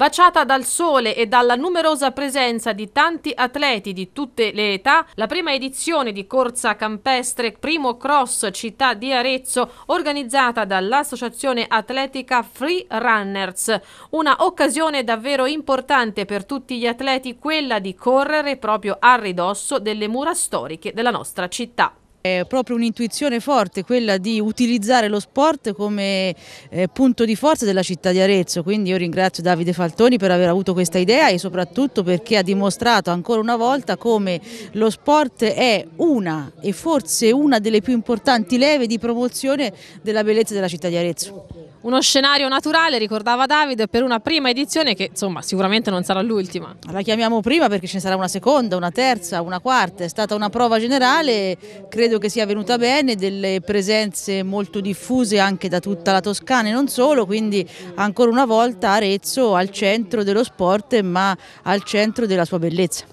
Baciata dal sole e dalla numerosa presenza di tanti atleti di tutte le età, la prima edizione di corsa campestre Primo Cross Città di Arezzo, organizzata dall'associazione atletica Free Runners. Una occasione davvero importante per tutti gli atleti, quella di correre proprio a ridosso delle mura storiche della nostra città. È proprio un'intuizione forte quella di utilizzare lo sport come eh, punto di forza della città di Arezzo, quindi io ringrazio Davide Faltoni per aver avuto questa idea e soprattutto perché ha dimostrato ancora una volta come lo sport è una e forse una delle più importanti leve di promozione della bellezza della città di Arezzo. Uno scenario naturale, ricordava Davide, per una prima edizione che insomma sicuramente non sarà l'ultima. La chiamiamo prima perché ce ne sarà una seconda, una terza, una quarta, è stata una prova generale, credo credo che sia venuta bene, delle presenze molto diffuse anche da tutta la Toscana e non solo, quindi ancora una volta Arezzo al centro dello sport ma al centro della sua bellezza.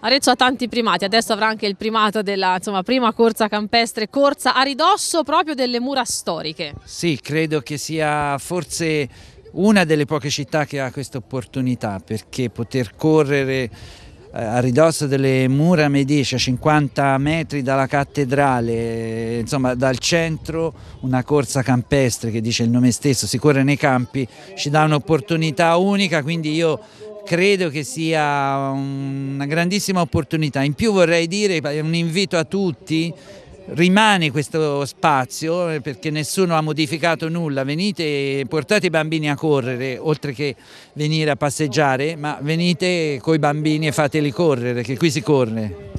Arezzo ha tanti primati, adesso avrà anche il primato della insomma, prima corsa campestre, corsa a ridosso proprio delle mura storiche. Sì, credo che sia forse una delle poche città che ha questa opportunità perché poter correre eh, a ridosso delle mura medie, a 50 metri dalla cattedrale, insomma dal centro una corsa campestre che dice il nome stesso, si corre nei campi, ci dà un'opportunità unica, quindi io credo che sia una grandissima opportunità. In più vorrei dire un invito a tutti rimane questo spazio eh, perché nessuno ha modificato nulla, venite, e portate i bambini a correre oltre che venire a passeggiare, ma venite con i bambini e fateli correre, che qui si corre.